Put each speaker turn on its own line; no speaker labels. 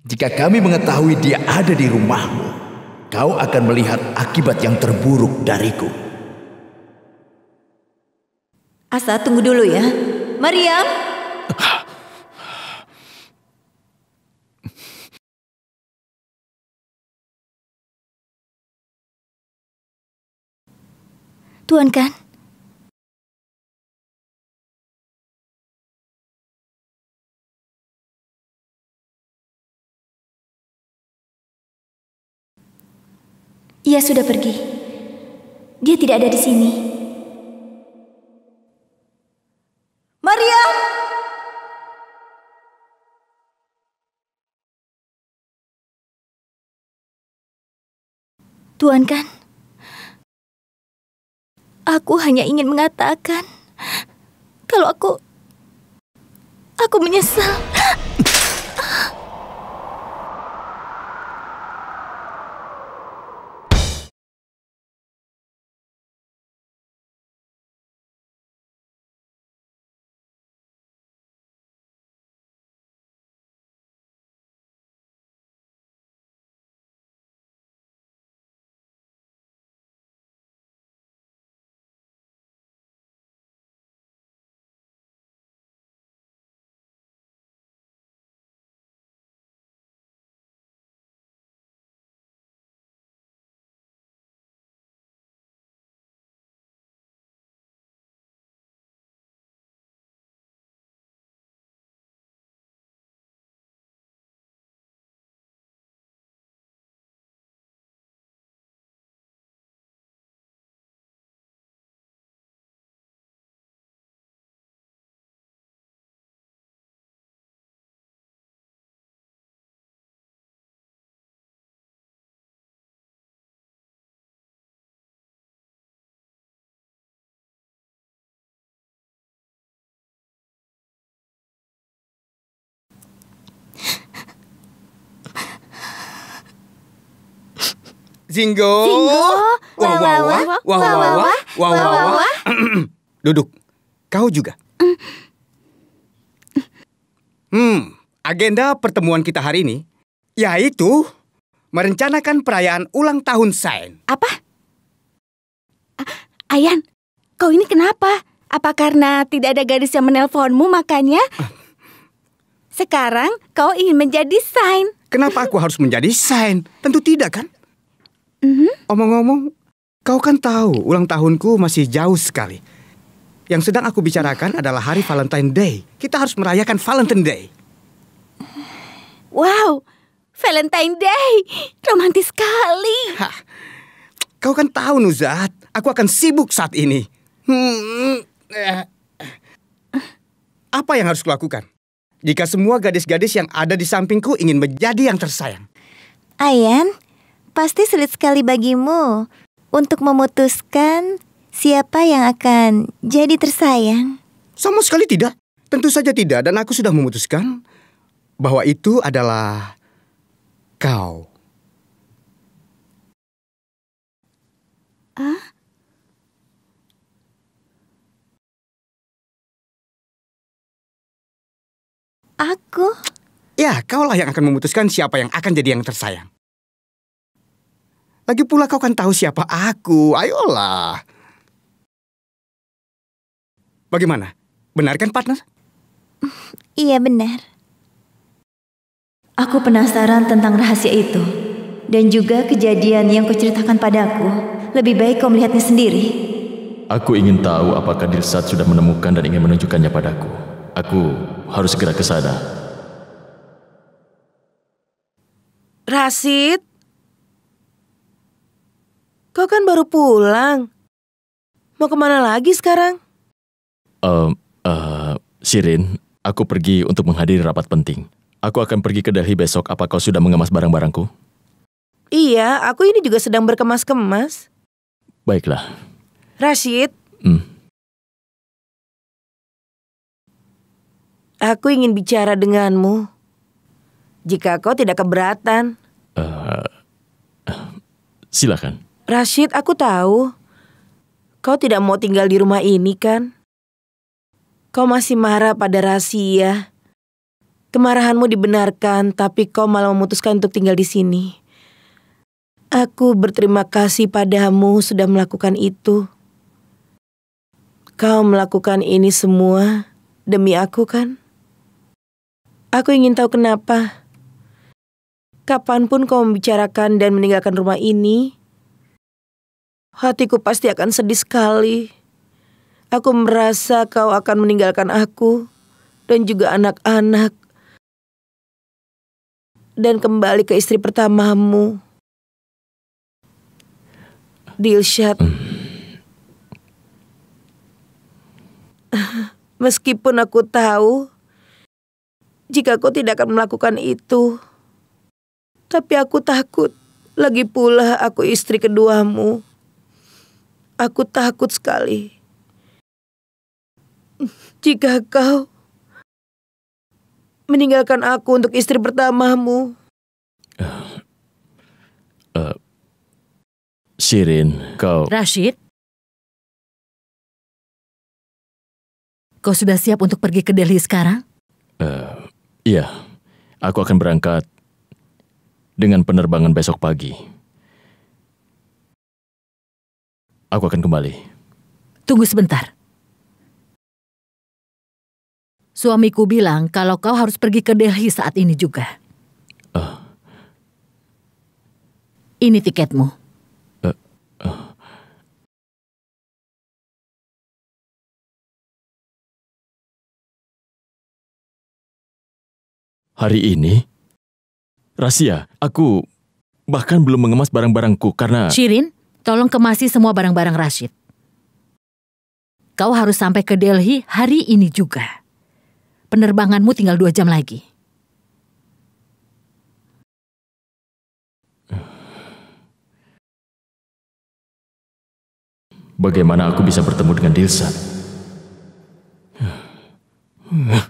Jika kami mengetahui dia ada
di rumahmu, kau akan melihat akibat yang terburuk dariku. Asa, tunggu dulu ya. Mariam!
Tuan kan? Ia sudah pergi. Dia tidak ada di sini. Maria, Tuan kan?
Aku hanya ingin mengatakan kalau aku aku menyesal. Zinggo. Zinggo. Wah wah wah. Wah wah wah. Wah wah wah. Duduk. Kau juga. Hmm, agenda pertemuan kita hari ini yaitu merencanakan perayaan ulang tahun Sain. Apa? Ayan, kau ini kenapa? Apa karena tidak ada gadis yang menelponmu makanya? Ah. Sekarang kau ingin menjadi Sain. Kenapa aku harus menjadi Sain? Tentu tidak kan? Mm-hmm. Omong-omong, kau kan tahu ulang tahunku masih jauh sekali. Yang sedang aku bicarakan adalah hari Valentine Day. Kita harus merayakan Valentine Day.
Wow, Valentine Day,
romantis sekali. Ha, Kau kan tahu Nuzat, aku akan sibuk saat ini. Apa yang harus kulakukan? Jika semua gadis-gadis yang ada di sampingku ingin menjadi yang tersayang. Ayan, pasti sulit sekali bagimu untuk memutuskan siapa yang akan jadi tersayang. Sama sekali tidak. Tentu saja tidak dan aku sudah memutuskan bahwa itu adalah kau. Ah? Aku? Ya, kaulah yang akan memutuskan siapa yang akan jadi yang tersayang. Lagi pula kau kan tahu siapa aku. Ayolah. Bagaimana? Benar kan partner? Iya benar. Aku penasaran tentang rahasia itu. Dan juga kejadian yang kau ceritakan padaku. Lebih baik kau melihatnya sendiri. Aku ingin tahu apakah Dilsat sudah menemukan dan ingin menunjukkannya padaku. Aku harus segera ke sana.
Rasid, Kau kan baru pulang. Mau kemana lagi sekarang?
Um, uh, eh, Sirin, aku pergi untuk menghadiri rapat penting. Aku akan pergi ke Delhi besok. Apa kau sudah mengemas barang-barangku?
Iya, aku ini juga sedang berkemas-kemas. Baiklah. Rashid. Hmm. Aku ingin bicara denganmu. Jika kau tidak keberatan. Uh, uh, silakan. Rashid, aku tahu. Kau tidak mau tinggal di rumah ini kan? Kau masih marah pada Rahasia. Kemarahanmu dibenarkan, tapi kau malah memutuskan untuk tinggal di sini. Aku berterima kasih padamu sudah melakukan itu. Kau melakukan ini semua demi aku kan? Aku ingin tahu kenapa. Kapanpun kau membicarakan dan meninggalkan rumah ini, Hatiku pasti akan sedih sekali. Aku merasa kau akan meninggalkan aku dan juga anak-anak dan kembali ke istri pertamamu. Dilsyad. Hmm. Meskipun aku tahu jika kau tidak akan melakukan itu, tapi aku takut. Lagi pula aku istri keduamu. Aku takut sekali. Jika kau meninggalkan aku untuk istri pertamamu. Uh, eh,
uh, eh, Sirin, kau... Rashid? Kau sudah siap untuk pergi ke Delhi sekarang? Uh, iya, aku akan berangkat dengan penerbangan besok pagi. Aku akan kembali.
Tunggu sebentar. Suamiku bilang kalau kau harus pergi ke Delhi saat ini juga. Uh. Ini tiketmu.
Eh, eh.
Hari ini, rahasia, aku bahkan belum mengemas barang-barangku karena... Shirin, Tolong kemasi semua barang-barang Rashid. Kau harus sampai ke Delhi hari ini juga. Penerbanganmu
tinggal dua jam lagi. Bagaimana aku bisa bertemu dengan Dilsa?